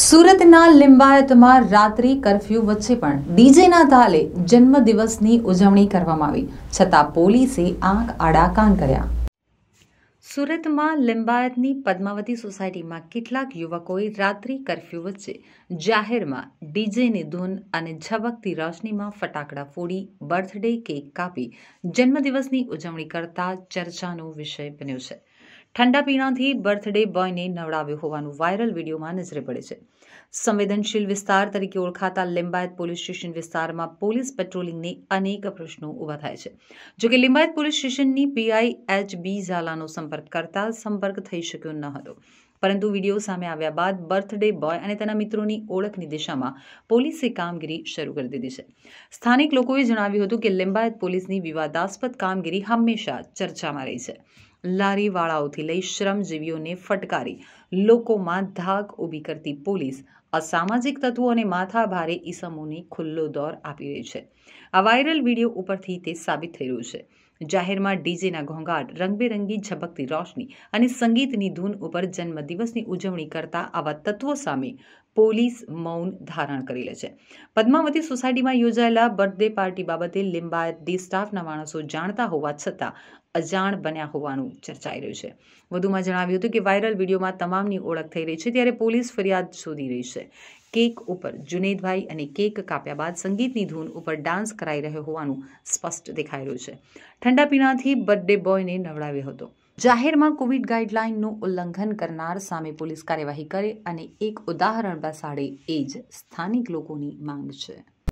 સુરતના લિંબાયતમાં રાત્રિ કરફ્યુ વચ્ચે પણ ડીજેના તાલે જન્મદિવસની ઉજવણી કરવામાં આવી છતાં પોલીસે આંખ આડાકાન કર્યા સુરતમાં લિંબાયતની પદ્માવતી સોસાયટીમાં કેટલાક યુવકોએ રાત્રિ કરફ્યુ વચ્ચે જાહેરમાં ડીજેની ધૂન અને ઝબકતી રોશનીમાં ફટાકડા ફોડી બર્થડે કેક કાપી જન્મદિવસની ઉજવણી કરતા ચર્ચાનો વિષય બન્યો છે ઠંડા પીણાથી બર્થડે બોયને નવડાવ્યો હોવાનું વાયરલ વિડીયોમાં નજરે પડે છે સંવેદનશીલ વિસ્તાર તરીકે ઓળખાતા લિંબાયત પોલીસ સ્ટેશન વિસ્તારમાં પોલીસ પેટ્રોલિંગને અનેક પ્રશ્નો ઉભા થાય છે જોકે લિંબાયત પોલીસ સ્ટેશનની પીઆઈ એચ બી ઝાલાનો સંપર્ક કરતા સંપર્ક થઈ શક્યો ન હતો પરંતુ વિડીયો સામે આવ્યા બાદ બર્થડે બોય અને તેના મિત્રોની ઓળખની દિશામાં પોલીસે કામગીરી શરૂ કરી દીધી છે સ્થાનિક લોકોએ જણાવ્યું હતું કે લિંબાયત પોલીસની વિવાદાસ્પદ કામગીરી હંમેશા ચર્ચામાં રહી છે લારીવાળાઓથી લઈ શ્રમજીવીઓને ફટકારી લોકોમાં ધાક ઊભી કરતી પોલીસ અસામાજિક તત્વો અને માથાભારે ઈસમોની ખુલ્લો દોર આપી રહી છે આ વાયરલ વિડીયો ઉપરથી તે સાબિત થઈ રહ્યું છે જાહેરમાં ડીજેના ઘોંઘાટ રંગબેરંગી ઝબકતી રોશની અને સંગીતની ધૂન ઉપર જન્મદિવસની ઉજવણી કરતા આવા તત્વો સામે પોલીસ મૌન ધારણ કરી લે છે પદ્માવતી સોસાયટીમાં યોજાયેલા બર્થડે પાર્ટી બાબતે લિંબાયત સ્ટાફના માણસો જાણતા હોવા છતાં અજાણ બન્યા હોવાનું ચર્ચાઈ રહ્યું છે વધુમાં જણાવ્યું હતું કે વાયરલ વિડીયોમાં તમામની ઓળખ થઈ રહી છે ત્યારે પોલીસ ફરિયાદ શોધી રહી છે કેક ઉપર જુનેદભાઈ અને કેક કાપ્યા બાદ સંગીતની ધૂન ઉપર ડાન્સ કરાઈ રહ્યો હોવાનું સ્પષ્ટ દેખાઈ રહ્યું છે ઠંડા પીણાથી બર્થડે બોયને નવડાવ્યો હતો જાહેરમાં કોવિડ ગાઈડલાઇનનું ઉલ્લંઘન કરનાર સામે પોલીસ કાર્યવાહી કરે અને એક ઉદાહરણ બેસાડે એ જ સ્થાનિક લોકોની માંગ છે